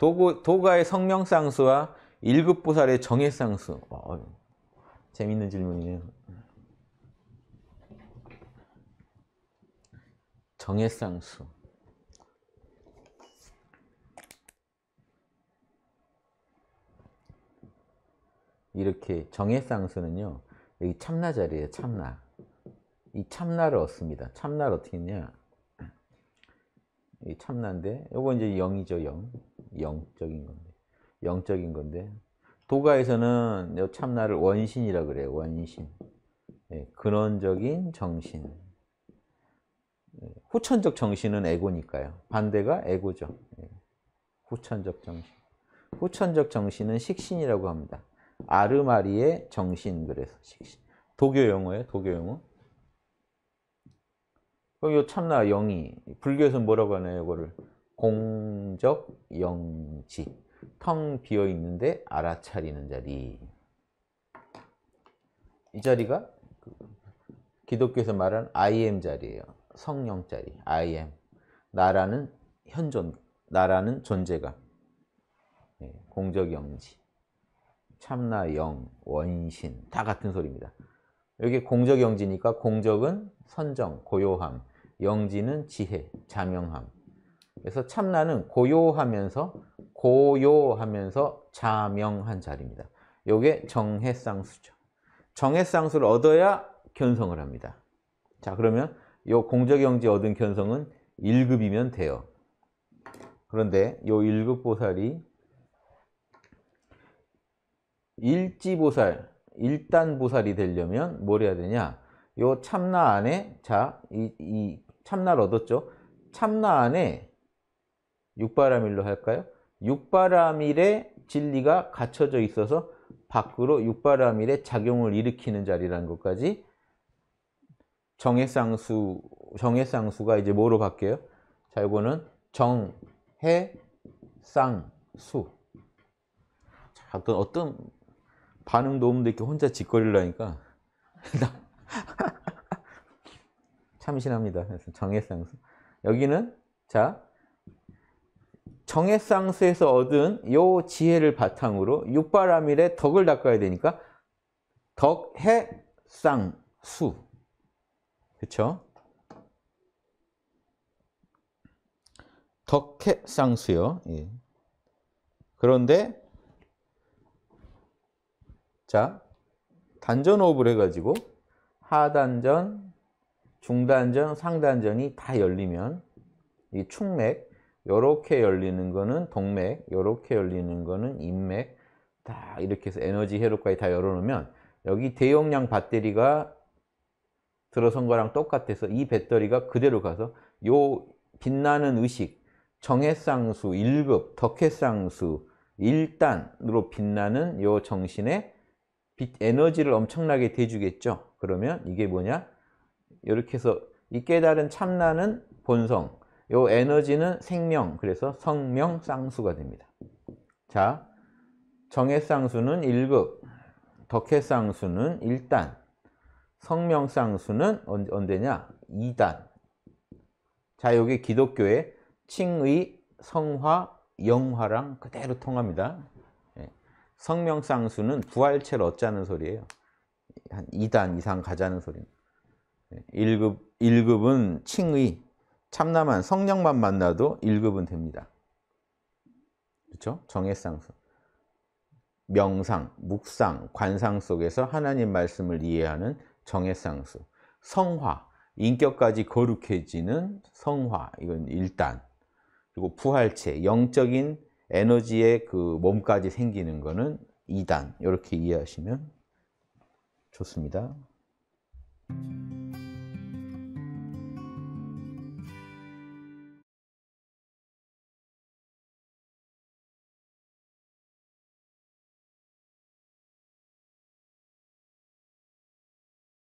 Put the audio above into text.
도구, 도가의 성명쌍수와 일급보살의 정해쌍수. 재밌는 질문이네요. 정해쌍수. 이렇게 정해쌍수는요. 여기 참나 자리에요. 참나. 이 참나를 얻습니다. 참나를 어떻게 했냐. 이 참나인데 요거 이제 0이죠. 0. 영적인 건데 영적인 건데 도가에서는 요 참나를 원신이라 그래요. 원신. 예, 근원적인 정신. 예, 후천적 정신은 에고니까요. 반대가 에고죠. 예, 후천적 정신. 후천적 정신은 식신이라고 합니다. 아르마리의 정신 그래서 식신. 도교 용어예요. 도교 용어. 그럼 요 참나 영이 불교에서 뭐라고 하나요? 이거를 공적 영지 텅 비어 있는데 알아차리는 자리 이 자리가 그 기독교에서 말하는 I m 자리예요 성령 자리 I m 나라는 현존 나라는 존재감 예, 공적 영지 참나 영 원신 다 같은 소리입니다 여기 공적 영지니까 공적은 선정 고요함 영지는 지혜 자명함 그래서 참나는 고요하면서 고요하면서 자명한 자리입니다. 요게 정해쌍수죠. 정해쌍수를 얻어야 견성을 합니다. 자 그러면 이 공적영지 얻은 견성은 1급이면 돼요. 그런데 이 1급 보살이 일지보살, 일단보살이 되려면 뭘 해야 되냐 이 참나 안에 자, 이, 이 참나를 얻었죠. 참나 안에 육바람일로 할까요? 육바람일의 진리가 갖춰져 있어서 밖으로 육바람일의 작용을 일으키는 자리라는 것까지 정해상수정해상수가 이제 뭐로 바뀌어요? 자, 이거는 정, 해, 쌍, 수. 어떤, 어떤 반응도 없는데 이렇게 혼자 짓거리를 니까 참신합니다. 정해상수 여기는 자 정해상수에서 얻은 요 지혜를 바탕으로 육바라밀의 덕을 닦아야 되니까 덕해상수 그렇죠? 덕해상수요. 예. 그런데 자 단전호흡을 해가지고 하단전, 중단전, 상단전이 다 열리면 이 충맥 이렇게 열리는 거는 동맥, 이렇게 열리는 거는 인맥 다 이렇게 해서 에너지 회로까지 다 열어놓으면 여기 대용량 배터리가 들어선 거랑 똑같아서 이 배터리가 그대로 가서 이 빛나는 의식 정해쌍수 1급 덕해쌍수 1단으로 빛나는 이 정신에 빛 에너지를 엄청나게 대주겠죠 그러면 이게 뭐냐 이렇게 해서 이 깨달은 참나는 본성 요 에너지는 생명, 그래서 성명 쌍수가 됩니다. 자, 정의 쌍수는 1급, 덕해 쌍수는 1단, 성명 쌍수는 언제냐? 2단. 자, 요게 기독교의 칭의, 성화, 영화랑 그대로 통합니다. 예. 성명 쌍수는 부활체를 얻자는 소리예요. 한 2단 이상 가자는 소리입니다. 1급, 예. 1급은 칭의, 참나만 성령만 만나도 1급은 됩니다. 그렇죠? 정해상승. 명상, 묵상, 관상 속에서 하나님 말씀을 이해하는 정해상수, 성화, 인격까지 거룩해지는 성화, 이건 일단, 그리고 부활체, 영적인 에너지의 그 몸까지 생기는 거는 이단 이렇게 이해하시면 좋습니다.